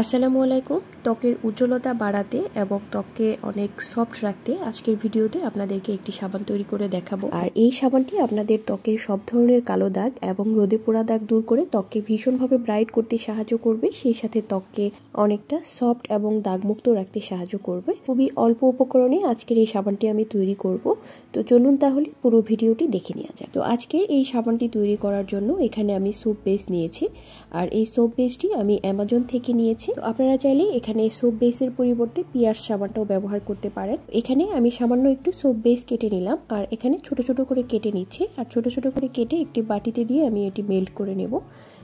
আসসালামু আলাইকুম ত্বকের উজ্জ্বলতা বাড়াতে এবং ত্বককে অনেক সফট রাখতে আজকের ভিডিওতে আপনাদেরকে একটি সাবান তৈরি করে দেখাবো আর এই সাবানটি আপনাদের ত্বকের সব ধরনের কালো দাগ এবং রোদে পোড়া দাগ দূর করে ত্বককে ভীষণভাবে ব্রাইট করতে সাহায্য করবে সেই সাথে ত্বককে অনেকটা সফট এবং দাগমুক্ত রাখতে সাহায্য করবে খুবই অল্প উপকরণে আজকের এই সাবানটি আমি তৈরি করব তো চলুন তাহলে পুরো ভিডিওটি দেখে নেওয়া যায় তো আজকের এই সাবানটি তৈরি করার জন্য এখানে আমি সোপ বেস নিয়েছি আর এই সোপ বেসটি আমি অ্যামাজন থেকে নিয়েছি তো আপনারা চাইলে এখানে সোপ বেসের পরিবর্তে পিয়ার সাবানটাও ব্যবহার করতে পারেন এখানে আমি সামান্য একটু সোপ বেস কেটে নিলাম আর এখানে ছোট ছোট করে কেটে নিচ্ছি আর ছোট ছোট করে কেটে একটি বাটিতে দিয়ে আমি এটি মেল্ট করে নেব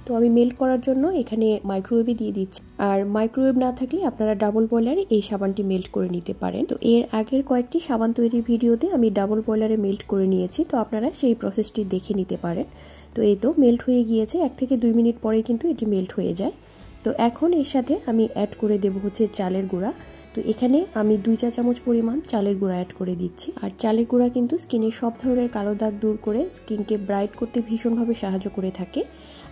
তো আমি মেল্ট করার জন্য এখানে মাইক্রোওয়েভে দিয়ে দিচ্ছি আর মাইক্রোওয়েভ না থাকলে আপনারা ডাবল বয়লারে এই সাবানটি মেল্ট করে নিতে পারেন তো এর আগের কয়েকটি সাবান তৈরির ভিডিওতে আমি ডাবল বয়লারে মেল্ট করে নিয়েছি তো আপনারা সেই প্রসেসটি দেখে নিতে পারেন তো এই তো মেল্ট হয়ে গিয়েছে এক থেকে দুই মিনিট পরে কিন্তু এটি মেল্ট হয়ে যায় তো এখন এর সাথে আমি অ্যাড করে দেব হচ্ছে চালের গুঁড়া তো এখানে আমি দুই চা চামচ পরিমাণ চালের গুঁড়া অ্যাড করে দিচ্ছি আর চালের গুঁড়া কিন্তু স্কিনের সব ধরনের কালো দাগ দূর করে স্কিনকে ব্রাইট করতে ভীষণভাবে সাহায্য করে থাকে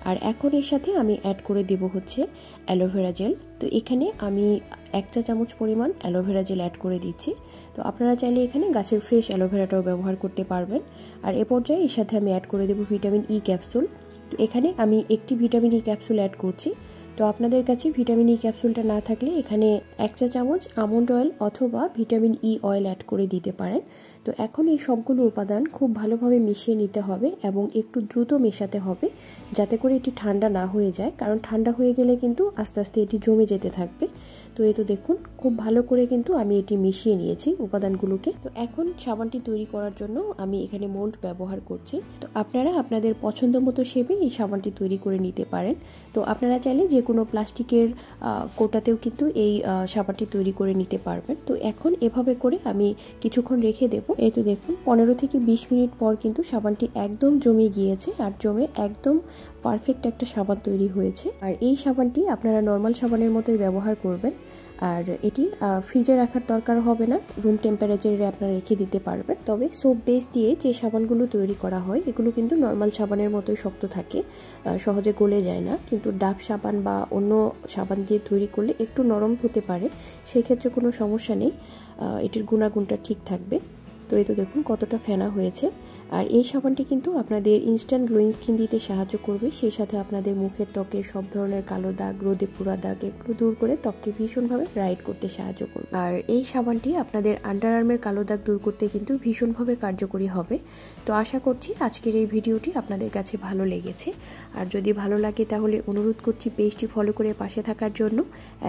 আর এখন এর সাথে আমি অ্যাড করে দেব হচ্ছে অ্যালোভেরা জেল তো এখানে আমি এক চা চামচ পরিমাণ অ্যালোভেরা জেল অ্যাড করে দিচ্ছি তো আপনারা চাইলে এখানে গাছের ফ্রেশ অ্যালোভেরাটাও ব্যবহার করতে পারবেন আর এ পর্যায়ে এর সাথে আমি অ্যাড করে দেব ভিটামিন ই ক্যাপসুল তো এখানে আমি একটি ভিটামিন ই ক্যাপসুল অ্যাড করছি তো আপনাদের কাছে ভিটামিন ই e ক্যাপসুলটা না থাকলে এখানে এক চা চামচ আমন্ড অয়েল অথবা vitamin E e oil add করে দিতে পারেন তো এখন এই সবগুলো উপাদান খুব ভালোভাবে মিশিয়ে নিতে হবে এবং একটু দ্রুত মেশাতে হবে যাতে করে এটি ঠান্ডা না হয়ে যায় কারণ ঠান্ডা হয়ে গেলে কিন্তু আস্তে আস্তে এটি জমে যেতে থাকবে তো এ তো দেখুন খুব ভালো করে কিন্তু আমি এটি মিশিয়ে নিয়েছি উপাদানগুলোকে তো এখন সাবানটি তৈরি করার জন্য আমি এখানে মোল্ড ব্যবহার করছি তো আপনারা আপনাদের পছন্দ মতো সেবে এই সাবানটি তৈরি করে নিতে পারেন তো আপনারা চাইলে যে কোনো প্লাস্টিকের কোটাতেও কিন্তু এই সাবানটি তৈরি করে নিতে পারবেন তো এখন এভাবে করে আমি কিছুক্ষণ রেখে দেবো এই তো দেখুন পনেরো থেকে বিশ মিনিট পর কিন্তু সাবানটি একদম জমে গিয়েছে আর জমে একদম পারফেক্ট একটা সাবান তৈরি হয়েছে আর এই সাবানটি আপনারা নর্মাল সাবানের মতোই ব্যবহার করবেন আর এটি ফ্রিজে রাখার দরকার হবে না রুম টেম্পারেচারে আপনারা রেখে দিতে পারবেন তবে সোপ বেস দিয়ে যে সাবানগুলো তৈরি করা হয় এগুলো কিন্তু নর্মাল সাবানের মতোই শক্ত থাকে সহজে গলে যায় না কিন্তু ডাব সাবান বা অন্য সাবান দিয়ে তৈরি করলে একটু নরম হতে পারে সেক্ষেত্রে কোনো সমস্যা নেই এটির গুণাগুণটা ঠিক থাকবে তো এই তো দেখুন কতটা ফেনা হয়েছে আর এই সাবানটি কিন্তু আপনাদের ইনস্ট্যান্ট গ্লোয়িং স্কিন দিতে সাহায্য করবে সেই সাথে আপনাদের মুখের ত্বকের সব ধরনের কালো দাগ রোদে পোড়া দাগ এগুলো দূর করে ত্বককে ভীষণভাবে রাইড করতে সাহায্য করবে আর এই সাবানটি আপনাদের আন্ডার আর্মের কালো দাগ দূর করতে কিন্তু ভীষণভাবে কার্যকরী হবে তো আশা করছি আজকের এই ভিডিওটি আপনাদের কাছে ভালো লেগেছে আর যদি ভালো লাগে তাহলে অনুরোধ করছি পেজটি ফলো করে পাশে থাকার জন্য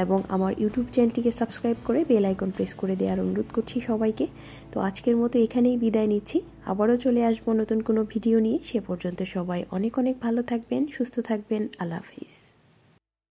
এবং আমার ইউটিউব চ্যানেলটিকে সাবস্ক্রাইব করে বেল আইকন প্রেস করে দেওয়ার অনুরোধ করছি সবাইকে তো আজকের মতো এখানেই বিদায় নিচ্ছি আবারও চলে আসবো নতুন কোনো ভিডিও নিয়ে সে পর্যন্ত সবাই অনেক অনেক ভালো থাকবেন সুস্থ থাকবেন আল্লাহ হাফিজ